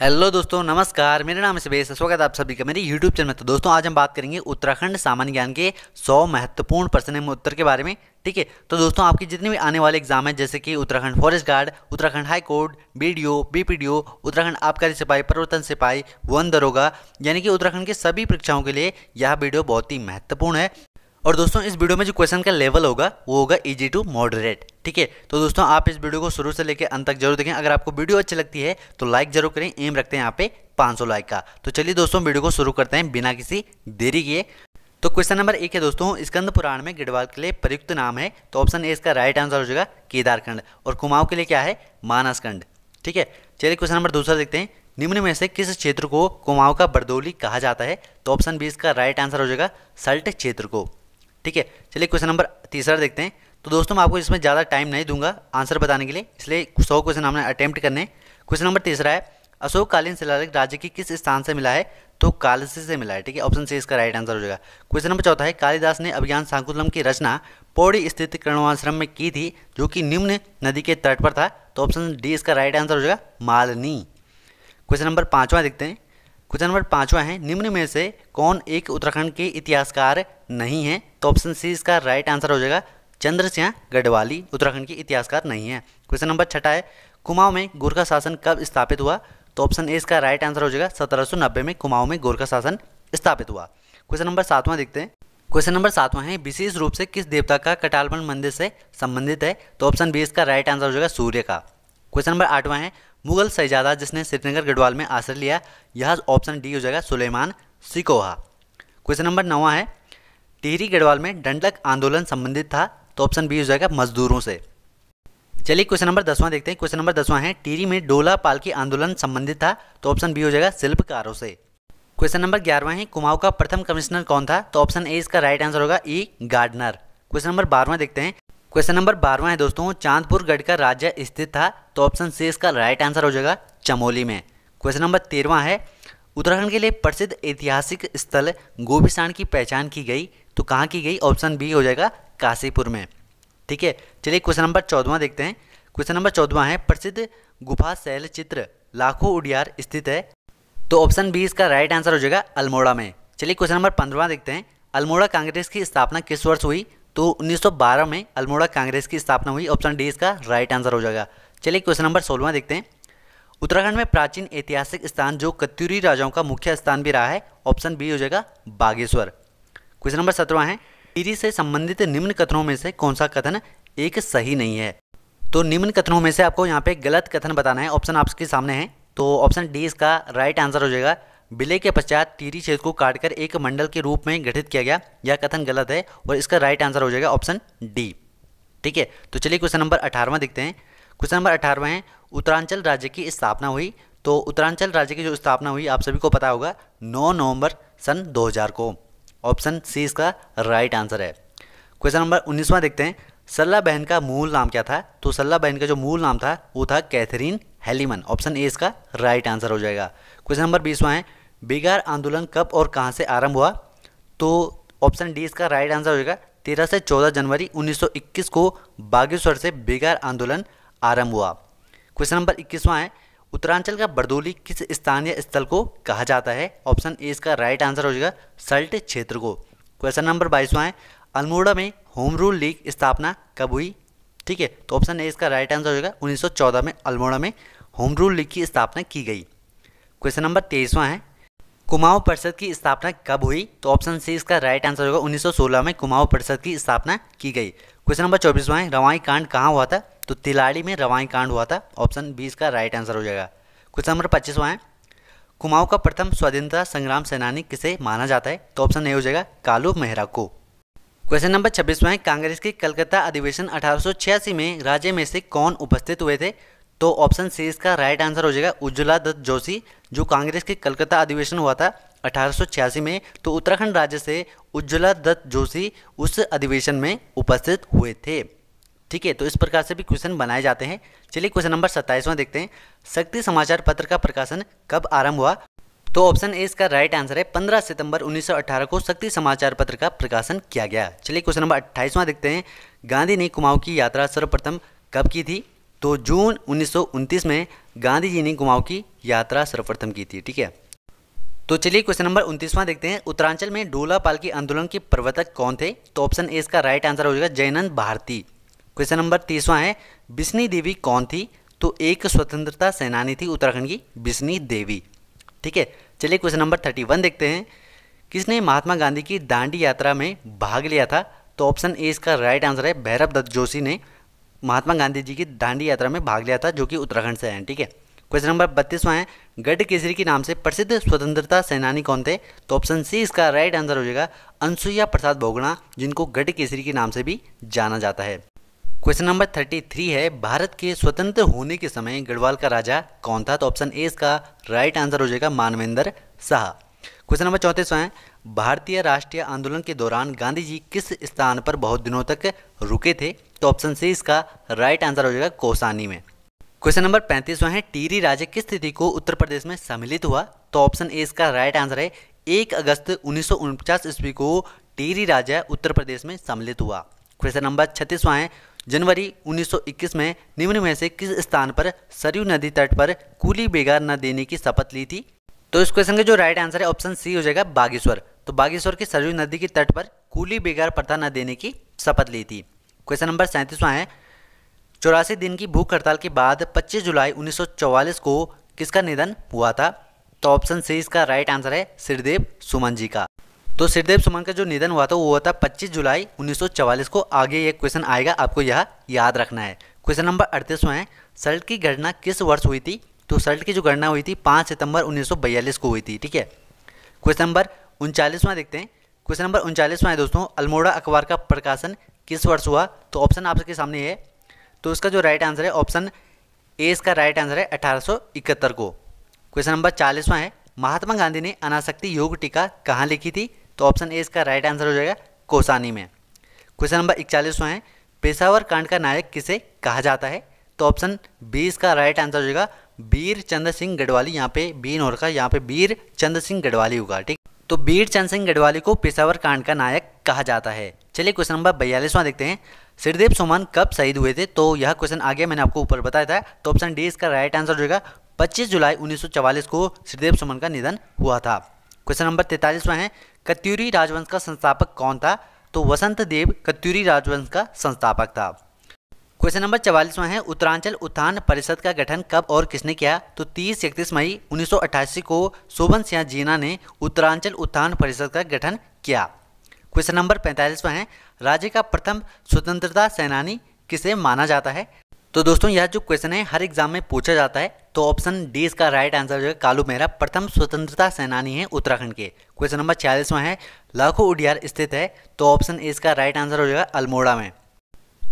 hello दोस्तों नमस्कार मेरा नाम सुबेश स्वागत है आप सभी का मेरे यूट्यूब चैनल में तो दोस्तों आज हम बात करेंगे उत्तराखंड सामान्य ज्ञान के 100 महत्वपूर्ण प्रश्न उत्तर के बारे में ठीक है तो दोस्तों आपकी जितने भी आने वाले एग्जाम है जैसे कि Uttarakhand forest guard Uttarakhand high court B D O Uttarakhand आबकारी सिपाही परिवर्तन सिपाही वन दरोगा यानी कि उत्तराखंड के सभी परीक्षाओं के लिए यह वीडियो बहुत ही महत्वपूर्ण है और दोस्तों इस वीडियो में जो क्वेश्चन का लेवल होगा वो होगा इजी टू मॉडरेट ठीक है तो दोस्तों आप इस वीडियो को शुरू से लेकर अंत तक जरूर देखें अगर आपको वीडियो अच्छी लगती है तो लाइक जरूर करें एम रखते हैं यहाँ पे 500 लाइक का तो चलिए दोस्तों वीडियो को शुरू करते हैं बिना किसी देरी किए तो क्वेश्चन नंबर एक है दोस्तों स्कंद पुराण में गिडवाल के लिए प्रयुक्त नाम है तो ऑप्शन ए इसका राइट आंसर हो जाएगा केदारखंड और कुमाऊं के लिए क्या है मानसखंड ठीक है चलिए क्वेश्चन नंबर दूसरा देखते हैं निम्न में से किस क्षेत्र को कुमाऊं का बरदौली कहा जाता है तो ऑप्शन बी इसका राइट आंसर हो जाएगा सल्ट क्षेत्र को ठीक है चलिए क्वेश्चन नंबर तीसरा देखते हैं तो दोस्तों मैं आपको इसमें ज़्यादा टाइम नहीं दूंगा आंसर बताने के लिए इसलिए सौ क्वेश्चन हमने अटैम्प्ट करने क्वेश्चन नंबर तीसरा है अशोक कालीन शिलालेख राज्य की किस स्थान से मिला है तो कालसी से मिला है ठीक है ऑप्शन सी इसका राइट आंसर हो जाएगा क्वेश्चन नंबर चौथा है कालिदास ने अभियान सांकुलम की रचना पौड़ी स्थित कर्णवाश्रम में की थी जो कि निम्न नदी के तट पर था तो ऑप्शन डी इसका राइट आंसर हो जाएगा मालनी क्वेश्चन नंबर पाँचवा देखते हैं क्वेश्चन नंबर पांचवा है निम्न में से कौन एक उत्तराखंड के इतिहासकार नहीं है तो ऑप्शन सी इसका राइट आंसर हो जाएगा चंद्रसिंह गढ़वाली उत्तराखंड के इतिहासकार नहीं है क्वेश्चन नंबर छठा है कुमाऊं में गोरखा शासन कब स्थापित हुआ तो ऑप्शन ए इसका राइट आंसर हो जाएगा सत्रह में कुमाऊं में गोरखा शासन स्थापित हुआ क्वेश्चन नंबर सातवां देखते हैं क्वेश्चन नंबर सातवां है विशेष रूप से किस देवता का कटालमन मंदिर से संबंधित है तो ऑप्शन बी इसका राइट आंसर हो जाएगा सूर्य का क्वेश्चन नंबर आठवां है मुगल शहजादा जिसने श्रीनगर गढ़वाल में आश्रय लिया यह ऑप्शन डी हो जाएगा सुलेमान सिकोहा क्वेश्चन नंबर नवा है टिहरी गढ़वाल में डंडलक आंदोलन संबंधित था तो ऑप्शन बी हो जाएगा मजदूरों से चलिए क्वेश्चन नंबर दसवां देखते हैं क्वेश्चन नंबर दसवां है टिहरी में डोला पालकी आंदोलन संबंधित था तो ऑप्शन बी हो जाएगा शिल्पकारों से क्वेश्चन नंबर ग्यारहवा है कुमाऊं का प्रथम कमिश्नर कौन था तो ऑप्शन ए इसका राइट आंसर होगा ई गार्डनर क्वेश्चन नंबर बारहवा देखते हैं क्वेश्चन नंबर बारवा है दोस्तों चांदपुरगढ़ का राज्य स्थित था तो ऑप्शन सी इसका राइट आंसर हो जाएगा चमोली में क्वेश्चन नंबर तेरवा है उत्तराखंड के लिए प्रसिद्ध ऐतिहासिक स्थल गोभिसाण की पहचान की गई तो कहाँ की गई ऑप्शन बी हो जाएगा काशीपुर में ठीक है चलिए क्वेश्चन नंबर चौदवा देखते हैं क्वेश्चन नंबर चौदवा है प्रसिद्ध गुफा शैल चित्र लाखों उडियार स्थित है तो ऑप्शन बी इसका राइट आंसर हो जाएगा अल्मोड़ा में चलिए क्वेश्चन नंबर पंद्रवा देखते हैं अल्मोड़ा कांग्रेस की स्थापना किस वर्ष हुई तो 1912 में अल्मोड़ा कांग्रेस की स्थापना हुई ऑप्शन डी इसका राइट आंसर हो जाएगा चलिए क्वेश्चन नंबर सोलवा देखते हैं उत्तराखंड में प्राचीन ऐतिहासिक स्थान जो कत्यूरी राजाओं का मुख्य स्थान भी रहा है ऑप्शन बी हो जाएगा बागेश्वर क्वेश्चन नंबर सत्रवा है टिरी से संबंधित निम्न कथनों में से कौन सा कथन एक सही नहीं है तो निम्न कथनों में से आपको यहाँ पे गलत कथन बताना है ऑप्शन आपके सामने है तो ऑप्शन डी इसका राइट आंसर हो जाएगा विलय के पश्चात तीरी छेद को काटकर एक मंडल के रूप में गठित किया गया यह कथन गलत है और इसका राइट आंसर हो जाएगा ऑप्शन डी ठीक है तो चलिए क्वेश्चन नंबर अठारहवा देखते हैं क्वेश्चन नंबर अठारहवा है उत्तरांचल राज्य की स्थापना हुई तो उत्तरांचल राज्य की जो स्थापना हुई आप सभी को पता होगा नौ नवंबर सन दो को ऑप्शन सी इसका राइट आंसर है क्वेश्चन नंबर उन्नीसवां देखते हैं सल्ला बहन का मूल नाम क्या था तो सल्ला बहन का जो मूल नाम था वो था कैथरीन हेलीमन ऑप्शन ए इसका राइट आंसर हो जाएगा क्वेश्चन नंबर बीसवा है बेगार आंदोलन कब और कहाँ से आरंभ हुआ तो ऑप्शन डी इसका राइट आंसर होगा तेरह से चौदह जनवरी 1921 को बागेश्वर से बिगार आंदोलन आरंभ हुआ क्वेश्चन नंबर इक्कीसवां है उत्तरांचल का बरदोली किस स्थानीय स्थल को कहा जाता है ऑप्शन ए इसका राइट आंसर हो जाएगा सल्ट क्षेत्र को क्वेश्चन नंबर बाईसवां है अल्मोड़ा में होम रूल लीग स्थापना कब हुई ठीक है तो ऑप्शन ए इसका राइट आंसर हो जाएगा 1914 में अल्मोड़ा में होम रूल लीग की स्थापना की गई क्वेश्चन नंबर तेईसवां है कुमाऊं परिषद की स्थापना कब हुई तो ऑप्शन सी इसका राइट आंसर होगा 1916 में कुमाऊं परिषद की स्थापना की गई क्वेश्चन नंबर चौबीसवा रवाई कांड कहाँ हुआ था तो तिलाड़ी में रवाई कांड हुआ था ऑप्शन बी इसका राइट आंसर हो जाएगा क्वेश्चन नंबर पच्चीसवा है कुमाऊं का प्रथम स्वाधीनता संग्राम सेनानी किसे माना जाता है तो ऑप्शन ए हो जाएगा कालू मेहरा को क्वेश्चन नंबर छब्बीसवा है कांग्रेस के कलकत्ता अधिवेशन अठारह में राज्य में से कौन उपस्थित हुए थे तो ऑप्शन सी इसका राइट आंसर हो जाएगा उज्ज्वला दत्त जोशी जो कांग्रेस के कलकत्ता अधिवेशन हुआ था अठारह में तो उत्तराखंड राज्य से उज्ज्वला दत्त जोशी उस अधिवेशन में उपस्थित हुए थे ठीक है तो इस प्रकार से भी क्वेश्चन बनाए जाते हैं चलिए क्वेश्चन नंबर सत्ताईसवां देखते हैं शक्ति समाचार पत्र का प्रकाशन कब आरंभ हुआ तो ऑप्शन ए इसका राइट आंसर है 15 सितंबर 1918 को शक्ति समाचार पत्र का प्रकाशन किया गया चलिए क्वेश्चन नंबर अट्ठाईसवां देखते हैं गांधी ने कुमाऊं की यात्रा सर्वप्रथम कब की थी तो जून उन्नीस में गांधी जी ने कुमाऊँ की यात्रा सर्वप्रथम की थी ठीक है तो चलिए क्वेश्चन नंबर उनतीसवां देखते हैं उत्तरांचल में डोला पाल के आंदोलन के प्रवर्तक कौन थे तो ऑप्शन ए इसका राइट आंसर हो जाएगा जयनंद भारती क्वेश्चन नंबर तीसवां है बिस्नी देवी कौन थी तो एक स्वतंत्रता सेनानी थी उत्तराखंड की बिस्नी देवी ठीक है चलिए क्वेश्चन नंबर थर्टी वन देखते हैं किसने महात्मा गांधी की दांडी यात्रा में भाग लिया था तो ऑप्शन ए इसका राइट आंसर है भैरव दत्त जोशी ने महात्मा गांधी जी की दांडी यात्रा में भाग लिया था जो कि उत्तराखंड से है ठीक है क्वेश्चन नंबर बत्तीसवा है गढ़ केसरी के नाम से प्रसिद्ध स्वतंत्रता सेनानी कौन थे तो ऑप्शन सी इसका राइट आंसर हो जाएगा अनसुईया प्रसाद भोगना जिनको गढ़ केसरी के नाम से भी जाना जाता है क्वेश्चन नंबर थर्टी थ्री है भारत के स्वतंत्र होने के समय गढ़वाल का राजा कौन था तो ऑप्शन ए इसका राइट आंसर हो जाएगा मानवेंद्र शाह क्वेश्चन नंबर चौंतीसवां है भारतीय राष्ट्रीय आंदोलन के दौरान गांधी जी किस स्थान पर बहुत दिनों तक रुके थे तो ऑप्शन सी इसका राइट आंसर हो जाएगा कोसानी में क्वेश्चन नंबर पैंतीस है टीरी राज्य किस स्थिति को उत्तर प्रदेश में सम्मिलित हुआ तो ऑप्शन ए इसका राइट आंसर है एक अगस्त उन्नीस ईस्वी को टीरी राज्य उत्तर प्रदेश में सम्मिलित हुआ क्वेश्चन नंबर छत्तीसवा है जनवरी 1921 में निम्न में से किस स्थान पर सरयू नदी तट पर कूली बेगार न देने की शपथ ली थी तो इस क्वेश्चन का जो राइट आंसर है ऑप्शन सी हो जाएगा बागेश्वर तो बागेश्वर की सरयू नदी के तट पर कूली बेगार प्रथा न देने की शपथ ली थी क्वेश्चन नंबर सैंतीसवां है चौरासी दिन की भूख हड़ताल के बाद 25 जुलाई 1944 को किसका निधन हुआ था तो ऑप्शन सी इसका राइट आंसर है सिरदेव सुमन जी का तो श्रीदेव सुमन का जो निधन हुआ था वो हुआ था 25 जुलाई 1944 को आगे एक क्वेश्चन आएगा आपको यह याद रखना है क्वेश्चन नंबर अड़तीसवा है सल्ट की गणना किस वर्ष हुई थी तो सल्ट की जो गणना हुई थी 5 सितंबर 1942 को हुई थी ठीक है क्वेश्चन नंबर उनचालीसवां देखते हैं क्वेश्चन नंबर उनचालीसवां है दोस्तों अल्मोड़ा अखबार का प्रकाशन किस वर्ष हुआ तो ऑप्शन आपके सामने है तो इसका जो राइट आंसर है ऑप्शन ए इसका राइट आंसर है अठारह को क्वेश्चन नंबर चालीसवां है महात्मा गांधी ने अनाशक्ति योग टीका कहाँ लिखी थी तो ऑप्शन ए इसका राइट आंसर हो जाएगा कोसानी में क्वेश्चन नंबर इकचालीसवां है पेशावर कांड का नायक किसे कहा जाता है तो ऑप्शन बी इसका राइट आंसर हो जाएगा वीर चंद्र सिंह गढ़वाली यहाँ पे बी नोर का यहाँ पे वीर चंद्र सिंह गढ़वाली होगा ठीक तो बीर चंद सिंह गढ़वाली को पेशावर कांड का नायक कहा जाता है चलिए क्वेश्चन नंबर बयालीसवां देखते हैं श्रीदेव सुमन कब शहीद हुए थे तो यह क्वेश्चन आ गया मैंने आपको ऊपर बताया था तो ऑप्शन डी इसका राइट आंसर होगा 25 जुलाई 1944 को श्रीदेव सुमन का निधन हुआ था क्वेश्चन नंबर तैतालीसवां है कत्यूरी राजवंश का संस्थापक कौन था तो वसंत देव कत्यूरी राजवंश का संस्थापक था क्वेश्चन नंबर चवालीसवा है उत्तरांचल उत्थान परिषद का गठन कब और किसने किया तो 30 इकतीस मई उन्नीस को शोभन सिंह जीना ने उत्तरांचल उत्थान परिषद का गठन किया क्वेश्चन नंबर पैंतालीसवा है राज्य का प्रथम स्वतंत्रता सेनानी किसे माना जाता है तो दोस्तों यह जो क्वेश्चन है हर एग्जाम में पूछा जाता है तो ऑप्शन डी इसका राइट आंसर जो है कालू मेहरा प्रथम स्वतंत्रता सेनानी है उत्तराखंड के क्वेश्चन नंबर छियालीसवा है लाखो उडियार स्थित है तो ऑप्शन ए इसका राइट आंसर हो जाएगा अल्मोड़ा में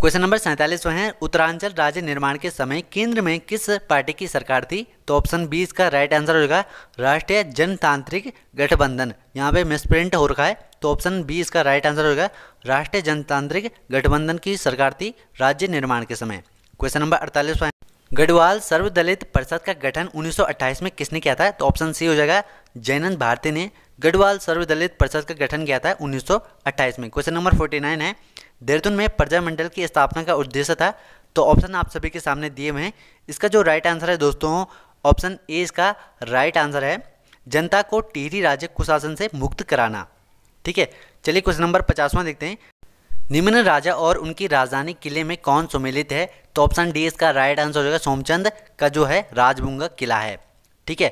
क्वेश्चन नंबर सैंतालीस है उत्तरांचल राज्य निर्माण के समय केंद्र में किस पार्टी की सरकार थी तो ऑप्शन बी इसका राइट आंसर होगा राष्ट्रीय जनतांत्रिक गठबंधन यहाँ पे मिसप्रिंट हो रखा है तो ऑप्शन बी इसका राइट आंसर होगा राष्ट्रीय जनतांत्रिक गठबंधन की सरकार थी राज्य निर्माण के समय क्वेश्चन नंबर अड़तालीस है गढ़वाल सर्वदलित परिषद का गठन उन्नीस में किसने किया था तो ऑप्शन सी हो जाएगा जयनंद भारती ने गढ़वाल सर्वदलित परिषद का गठन किया था उन्नीस में क्वेश्चन नंबर फोर्टी है देहरादून में प्रजा मंडल की स्थापना का उद्देश्य था तो ऑप्शन आप सभी के सामने दिए हुए हैं इसका जो राइट आंसर है दोस्तों ऑप्शन ए इसका राइट आंसर है जनता को टिहरी राज्य कुशासन से मुक्त कराना ठीक है चलिए क्वेश्चन नंबर पचासवां देखते हैं निम्न राजा और उनकी राजधानी किले में कौन सम्मिलित है तो ऑप्शन डी इसका राइट आंसर हो जाएगा सोमचंद का जो है राजभुंगा किला है ठीक है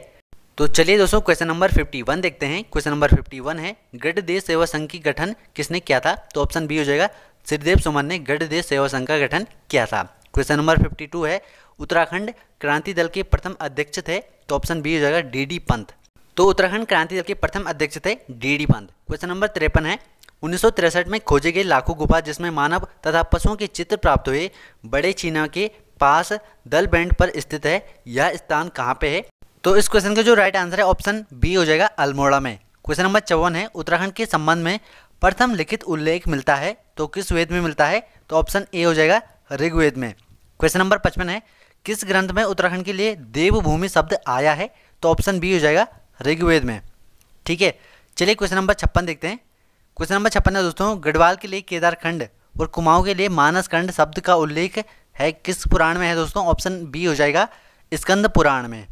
तो चलिए दोस्तों क्वेश्चन नंबर 51 देखते हैं क्वेश्चन नंबर 51 है ग्रेट देश सेवा संघ की गठन किसने किया था तो ऑप्शन बी हो जाएगा श्रीदेव सुमन ने गढ़देश सेवा संघ का गठन किया था क्वेश्चन नंबर 52 है उत्तराखंड क्रांति दल के प्रथम अध्यक्ष थे तो ऑप्शन बी हो जाएगा डीडी पंत तो उत्तराखंड क्रांति दल के प्रथम अध्यक्ष थे D D Pant question number तिरपन है उन्नीस में खोजे गए लाखों गुफा जिसमें मानव तथा पशुओं के चित्र प्राप्त हुए बड़े चीना के पास दल बैंड पर स्थित है यह स्थान कहाँ पे है तो इस क्वेश्चन का जो राइट आंसर है ऑप्शन बी हो जाएगा अल्मोड़ा में क्वेश्चन नंबर चौवन है उत्तराखंड के संबंध में प्रथम लिखित उल्लेख मिलता है तो किस वेद में मिलता है तो ऑप्शन ए हो जाएगा ऋग्वेद में क्वेश्चन नंबर पचपन है किस ग्रंथ में उत्तराखंड के लिए देवभूमि शब्द आया है तो ऑप्शन बी हो जाएगा ऋग्वेद में ठीक है चलिए क्वेश्चन नंबर छप्पन देखते हैं क्वेश्चन नंबर छप्पन है दोस्तों गढ़वाल के लिए केदारखंड और कुमाऊं के लिए मानसखंड शब्द का उल्लेख है किस पुराण में है दोस्तों ऑप्शन बी हो जाएगा स्कंद पुराण में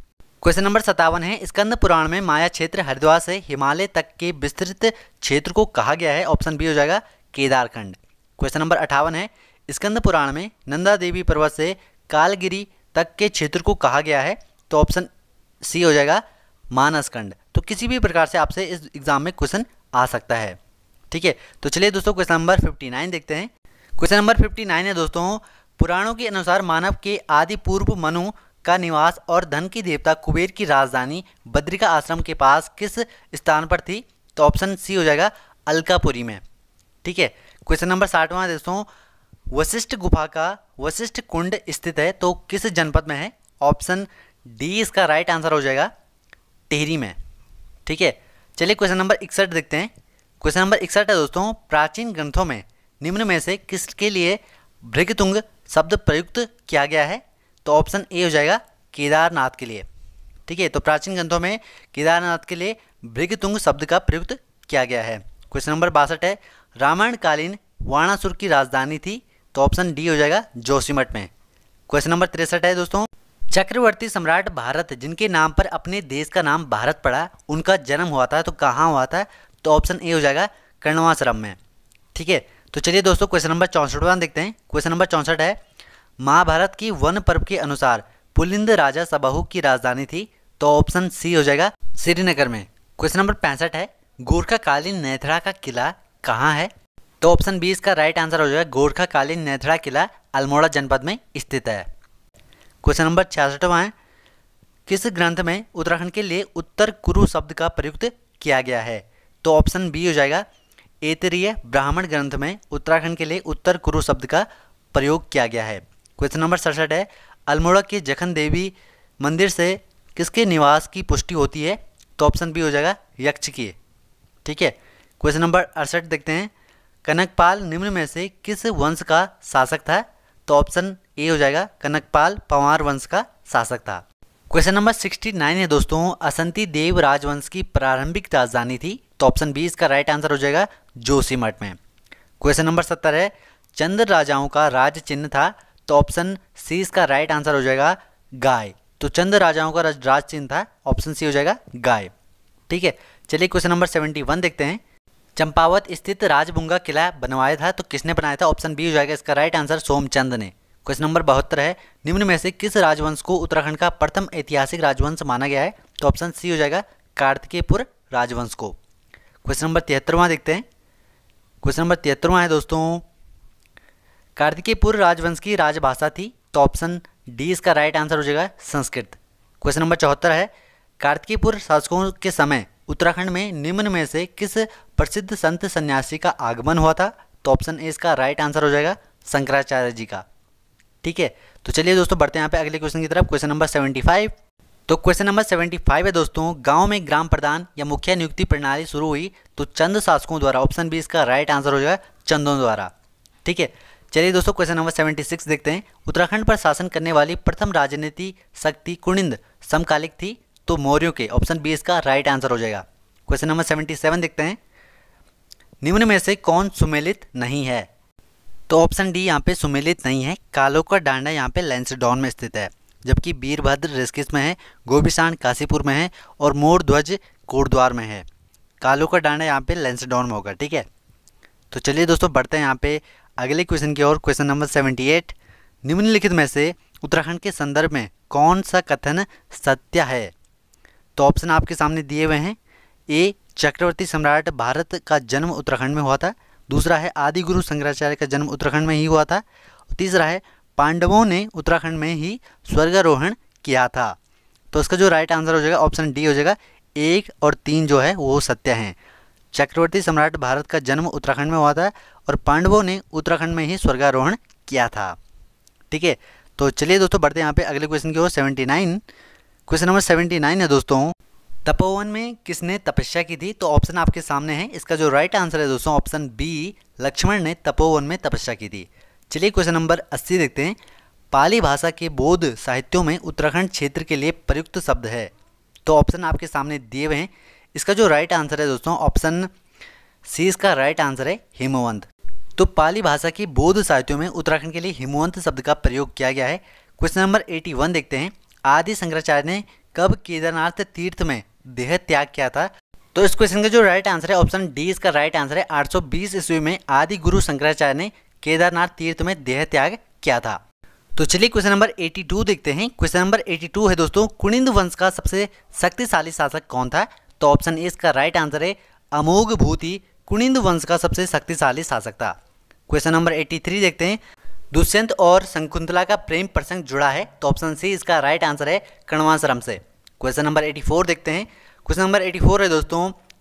क्वेश्चन नंबर सत्तावन है स्कंद पुराण में माया क्षेत्र हरिद्वार से हिमालय तक के विस्तृत क्षेत्र को कहा गया है ऑप्शन बी हो जाएगा केदारखंड क्वेश्चन नंबर अठावन है स्कंद पुराण में नंदा देवी पर्वत से कालगिरी तक के क्षेत्र को कहा गया है तो ऑप्शन सी हो जाएगा मानसखंड तो किसी भी प्रकार से आपसे इस एग्जाम में क्वेश्चन आ सकता है ठीक है तो चलिए दोस्तों क्वेश्चन नंबर फिफ्टी नाइन देखते हैं क्वेश्चन नंबर फिफ्टी नाइन है दोस्तों पुराणों के अनुसार मानव के आदि पूर्व मनु का निवास और धन की देवता कुबेर की राजधानी बद्रिका आश्रम के पास किस स्थान पर थी तो ऑप्शन सी हो जाएगा अलकापुरी में ठीक है क्वेश्चन नंबर साठवां दोस्तों वशिष्ठ गुफा का वशिष्ठ कुंड स्थित है तो किस जनपद में है ऑप्शन डी इसका राइट आंसर हो जाएगा टिहरी में ठीक है चलिए क्वेश्चन नंबर इकसठ देखते हैं क्वेश्चन नंबर इकसठ है दोस्तों प्राचीन ग्रंथों में निम्न में से किसके लिए भृगतुंग शब्द प्रयुक्त किया गया है तो ऑप्शन ए हो जाएगा केदारनाथ के लिए ठीक है तो प्राचीन ग्रंथों में केदारनाथ के लिए भृगतुंग शब्द का प्रयुक्त किया गया है क्वेश्चन नंबर बासठ है रामायणकालीन वाणासुर की राजधानी थी तो ऑप्शन डी हो जाएगा जोशीमठ में क्वेश्चन नंबर तिरसठ है दोस्तों चक्रवर्ती सम्राट भारत जिनके नाम पर अपने देश का नाम भारत पड़ा उनका जन्म हुआ था तो कहाँ हुआ था तो ऑप्शन ए हो जाएगा कर्णवाश्रम में ठीक है तो चलिए दोस्तों क्वेश्चन नंबर वन देखते हैं क्वेश्चन नंबर चौंसठ है महाभारत की वन पर्व के अनुसार पुलिंद राजा सबाहू की राजधानी थी तो ऑप्शन सी हो जाएगा श्रीनगर में क्वेश्चन नंबर पैंसठ है गोरखाकालीन नेथरा का किला कहाँ है तो ऑप्शन बी इसका राइट आंसर हो जाएगा गोरखा कालीन नेथड़ा किला अल्मोड़ा जनपद में स्थित है क्वेश्चन नंबर छियासठवा है किस ग्रंथ में उत्तराखंड के लिए उत्तर कुरु शब्द का प्रयुक्त किया गया है तो ऑप्शन बी हो जाएगा एतरीय ब्राह्मण ग्रंथ में उत्तराखंड के लिए उत्तर कुरु शब्द का प्रयोग किया गया है क्वेश्चन नंबर सड़सठ है अल्मोड़ा के जखन देवी मंदिर से किसके निवास की पुष्टि होती है तो ऑप्शन बी हो जाएगा यक्ष की ठीक है क्वेश्चन नंबर अड़सठ देखते हैं कनकपाल निम्न में से किस वंश का शासक था तो ऑप्शन ए हो जाएगा कनकपाल पंवार वंश का शासक था क्वेश्चन नंबर सिक्सटी नाइन है दोस्तों असंती देव राजवंश की प्रारंभिक राजधानी थी तो ऑप्शन बी इसका राइट आंसर हो जाएगा जोशीमठ में क्वेश्चन नंबर सत्तर है चंद्र राजाओं का राज चिन्ह था तो ऑप्शन सी इसका राइट आंसर हो जाएगा गाय तो चंद्र राजाओं का राज चिन्ह था ऑप्शन सी हो जाएगा गाय ठीक है चलिए क्वेश्चन नंबर सेवेंटी वन देखते हैं चंपावत स्थित राजबुंगा किला बनवाया था तो किसने बनाया था ऑप्शन बी हो जाएगा इसका राइट आंसर सोमचंद ने क्वेश्चन नंबर बहत्तर है निम्न में से किस राजवंश को उत्तराखंड का प्रथम ऐतिहासिक राजवंश माना गया है तो ऑप्शन सी हो जाएगा कार्तिकेयपुर राजवंश को क्वेश्चन नंबर तिहत्तरवां देखते हैं क्वेश्चन नंबर तिहत्तरवां है दोस्तों कार्तिकेयपुर राजवंश की राजभाषा थी तो ऑप्शन डी इसका राइट आंसर हो जाएगा संस्कृत क्वेश्चन नंबर चौहत्तर है कार्तिकीपुर शासकों के समय उत्तराखंड में निम्न में से किस प्रसिद्ध संत सन्यासी का आगमन हुआ था तो ऑप्शन ए इसका राइट आंसर हो जाएगा शंकराचार्य जी का ठीक है तो चलिए दोस्तों बढ़ते हैं यहाँ पे अगले क्वेश्चन की तरफ क्वेश्चन नंबर सेवेंटी फाइव तो क्वेश्चन नंबर सेवेंटी फाइव है दोस्तों गांव में ग्राम प्रधान या मुखिया नियुक्ति प्रणाली शुरू हुई तो चंद शासकों द्वारा ऑप्शन बी इसका राइट आंसर हो जाएगा चंदों द्वारा ठीक है चलिए दोस्तों क्वेश्चन नंबर सेवेंटी सिक्स देखते हैं उत्तराखंड पर शासन करने वाली प्रथम राजनीति शक्ति कुणिंद समकालिक थी तो मौर्यों के ऑप्शन बी इसका राइट आंसर हो जाएगा क्वेश्चन नंबर सेवेंटी सेवन देखते हैं निम्न में से कौन सुमेलित नहीं है तो ऑप्शन डी यहाँ पे सुमेलित नहीं है कालो का डांडा यहाँ पे लेंसडॉन में स्थित है जबकि वीरभद्र रिस्किस में है गोबिसान काशीपुर में है और मोर ध्वज कोटद्वार में है कालो का डांडा यहाँ पे लेंसडॉन में होगा ठीक है तो चलिए दोस्तों बढ़ते हैं यहाँ पे अगले क्वेश्चन की ओर क्वेश्चन नंबर सेवेंटी एट निम्नलिखित में से उत्तराखंड के संदर्भ में कौन सा कथन सत्य है तो ऑप्शन आपके सामने दिए हुए हैं ए चक्रवर्ती सम्राट भारत का जन्म उत्तराखंड में हुआ था दूसरा है आदि गुरु शंकराचार्य का जन्म उत्तराखंड में ही हुआ था तीसरा है पांडवों ने उत्तराखंड में ही स्वर्गारोहण किया था तो इसका जो राइट आंसर हो जाएगा ऑप्शन डी हो जाएगा एक और तीन जो है वो सत्य हैं चक्रवर्ती सम्राट भारत का जन्म उत्तराखंड में हुआ था और पांडवों ने उत्तराखंड में ही स्वर्गारोहण किया था ठीक है तो चलिए दोस्तों बढ़ते हैं यहाँ पे अगले क्वेश्चन की ओर seventy nine question number seventy nine है दोस्तों तपोवन में किसने तपस्या की थी तो ऑप्शन आपके सामने है इसका जो राइट आंसर है दोस्तों ऑप्शन बी लक्ष्मण ने तपोवन में तपस्या की थी चलिए क्वेश्चन नंबर अस्सी देखते हैं पाली भाषा के बोध साहित्यों में उत्तराखंड क्षेत्र के लिए प्रयुक्त शब्द है तो ऑप्शन आपके सामने दिए हुए हैं इसका जो राइट आंसर है दोस्तों ऑप्शन सी इसका राइट आंसर है हिमवंत तो पाली भाषा की बोध साहित्यों में उत्तराखंड के लिए हिमवंत शब्द का प्रयोग किया गया है क्वेश्चन नंबर एटी वन देखते हैं आदि शंकराचार्य ने कब केदारनाथ तीर्थ में देह त्याग किया था तो इस क्वेश्चन का जो राइट आंसर है ऑप्शन डी इसका राइट आंसर है 820 ईस्वी में आदि गुरु शंकराचार्य ने केदारनाथ तीर्थ में देह त्याग किया था तो चलिए क्वेश्चन नंबर 82 देखते हैं क्वेश्चन नंबर 82 है दोस्तों कुणिंद वंश का सबसे शक्तिशाली शासक कौन था तो ऑप्शन ए इसका राइट आंसर है अमोघ भूति कुणिंद वंश का सबसे शक्तिशाली शासक था क्वेश्चन नंबर 83 देखते हैं दुष्यंत और शंकुंतला का प्रेम प्रसंग जुड़ा है तो ऑप्शन सी इसका राइट आंसर है कणवाश्रम से क्वेश्चन नंबर 84 देखते हैं क्वेश्चन नंबर 84 है दोस्तों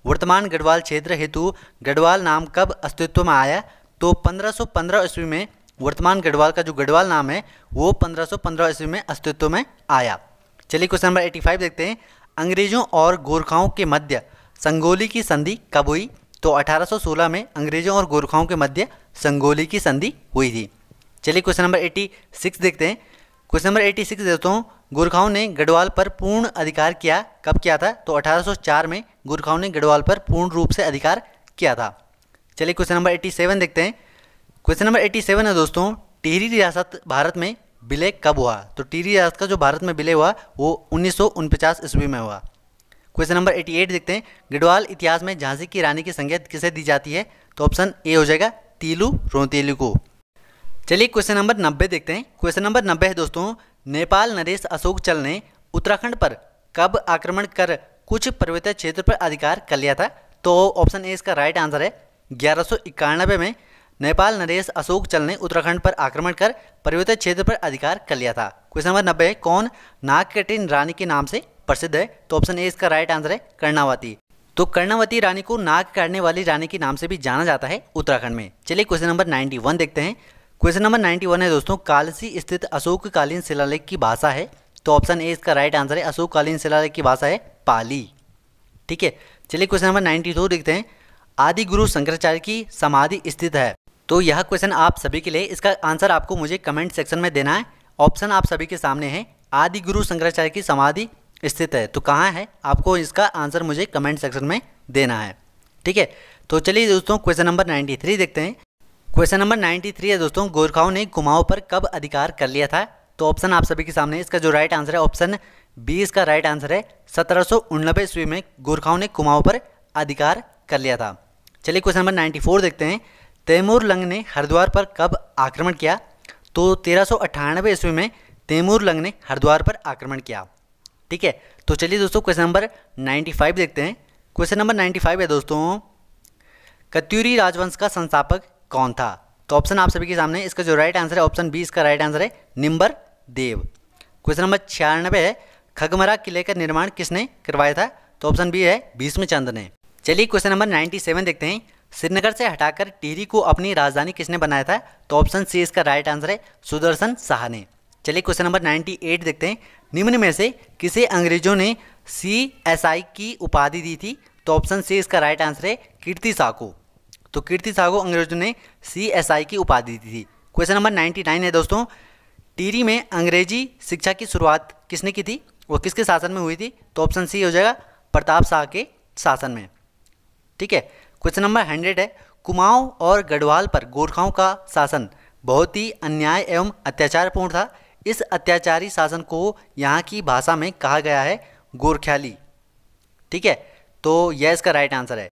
वर्तमान गढ़वाल क्षेत्र हेतु गढ़वाल नाम कब अस्तित्व में आया तो 1515 ईस्वी में वर्तमान गढ़वाल का जो गढ़वाल नाम है वो 1515 ईस्वी में अस्तित्व में आया चलिए क्वेश्चन नंबर 85 देखते हैं अंग्रेजों और गोरखाओं के मध्य संगोली की संधि कब हुई तो 1816 में अंग्रेजों और गोरखाओं के मध्य संगोली की संधि हुई थी चलिए क्वेश्चन नंबर एट्टी सिक्स देखते हैं क्वेश्चन नंबर एट्टी सिक्स दोस्तों गुरखाओं ने गढ़वाल पर पूर्ण अधिकार किया कब किया था तो 1804 में गुरखाओं ने गढ़वाल पर पूर्ण रूप से अधिकार किया था चलिए क्वेश्चन नंबर 87 देखते हैं क्वेश्चन नंबर 87 है दोस्तों टिहरी रियासत भारत में विलय कब हुआ तो टिहरी रियासत का जो भारत में विलय हुआ वो उन्नीस ईस्वी में हुआ क्वेश्चन नंबर 88 देखते हैं गढ़वाल इतिहास में झांसी की रानी की संज्ञा किसे दी जाती है तो ऑप्शन ए हो जाएगा तीलू रोतीलू को चलिए क्वेश्चन नंबर नब्बे देखते हैं क्वेश्चन नंबर नब्बे है दोस्तों नेपाल नरेश अशोक चल ने उत्तराखंड पर कब आक्रमण कर कुछ पर्वतीय क्षेत्र पर अधिकार कर लिया था तो ऑप्शन ए इसका राइट आंसर है ग्यारह में नेपाल नरेश अशोक चल ने उत्तराखंड पर आक्रमण कर पर्वतीय क्षेत्र पर अधिकार कर लिया था क्वेश्चन नंबर नब्बे कौन नागकटिन रानी के नाम से प्रसिद्ध है तो ऑप्शन ए इसका राइट आंसर है कर्णावती तो कर्णावती रानी को नाग काटने वाली रानी के नाम से भी जाना जाता है उत्तराखंड में चलिए क्वेश्चन नंबर वन देखते हैं क्वेश्चन नंबर 91 है दोस्तों कालसी स्थित अशोककालीन शिलालेख की भाषा है तो ऑप्शन ए इसका राइट आंसर है अशोककालीन शिलालेख की भाषा है पाली ठीक है चलिए क्वेश्चन नंबर 92 देखते हैं आदि गुरु शंकराचार्य की समाधि स्थित है तो यह क्वेश्चन आप सभी के लिए इसका आंसर आपको मुझे कमेंट सेक्शन में देना है ऑप्शन आप सभी के सामने है आदि गुरु शंकराचार्य की समाधि स्थित है तो कहाँ है आपको इसका आंसर मुझे कमेंट सेक्शन में देना है ठीक है तो चलिए दोस्तों क्वेश्चन नंबर 93 देखते हैं क्वेश्चन नंबर 93 है दोस्तों गोरखाओं ने कुमाऊं पर कब अधिकार कर लिया था तो ऑप्शन आप सभी के सामने इसका जो राइट आंसर है ऑप्शन बी इसका राइट आंसर है सत्रह सौ ईस्वी में गोरखाओं ने कुमाऊं पर अधिकार कर लिया था चलिए क्वेश्चन नंबर 94 देखते हैं तैमूर लंग ने हरिद्वार पर कब आक्रमण किया तो तेरह सौ ईस्वी में तैमूर लंग ने हरिद्वार पर आक्रमण किया ठीक है तो चलिए दोस्तों क्वेश्चन नंबर फाइव देखते हैं क्वेश्चन नंबर फाइव है दोस्तों कत्यूरी राजवंश का संस्थापक कौन था तो ऑप्शन आप सभी के सामने इसका जो राइट आंसर है ऑप्शन बी इसका राइट आंसर है निम्बर देव क्वेश्चन नंबर छियानवे है खगमरा किले का निर्माण किसने करवाया था तो ऑप्शन बी है भीष्म चंद्र ने चलिए क्वेश्चन नंबर 97 देखते हैं श्रीनगर से हटाकर टिहरी को अपनी राजधानी किसने बनाया था तो ऑप्शन सी इसका राइट आंसर है सुदर्शन शाह ने चलिए क्वेश्चन नंबर 98 देखते हैं निम्न में से किसे अंग्रेजों ने सी एस आई की उपाधि दी थी तो ऑप्शन सी इसका राइट आंसर है कीर्ति शाह को तो कीर्ति साहू को अंग्रेजों ने सी एस आई की उपाधि दी थी क्वेश्चन नंबर नाइन्टी नाइन है दोस्तों टीरी में अंग्रेजी शिक्षा की शुरुआत किसने की थी वो किसके शासन में हुई थी तो ऑप्शन सी हो जाएगा प्रताप शाह के शासन में ठीक है क्वेश्चन नंबर हंड्रेड है कुमाऊं और गढ़वाल पर गोरखाओं का शासन बहुत ही अन्याय एवं अत्याचारपूर्ण था इस अत्याचारी शासन को यहाँ की भाषा में कहा गया है गोरख्याली ठीक है तो यह इसका राइट आंसर है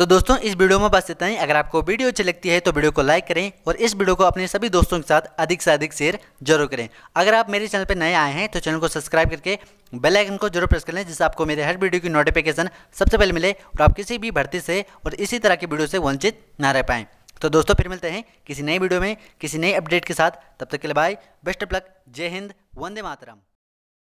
तो दोस्तों इस वीडियो में बस इतना ही अगर आपको वीडियो अच्छी लगती है तो वीडियो को लाइक करें और इस वीडियो को अपने सभी दोस्तों के साथ अधिक से अधिक शेयर जरूर करें अगर आप मेरे चैनल पर नए आए हैं तो चैनल को सब्सक्राइब करके बेल आइकन को जरूर प्रेस कर लें जिससे आपको मेरे हर वीडियो की नोटिफिकेशन सबसे पहले मिले और आप किसी भी भर्ती से और इसी तरह की वीडियो से वंचित ना रह पाएँ तो दोस्तों फिर मिलते हैं किसी नई वीडियो में किसी नई अपडेट के साथ तब तक के लिए बाय बेस्ट ऑफ लक जय हिंद वंदे मातरम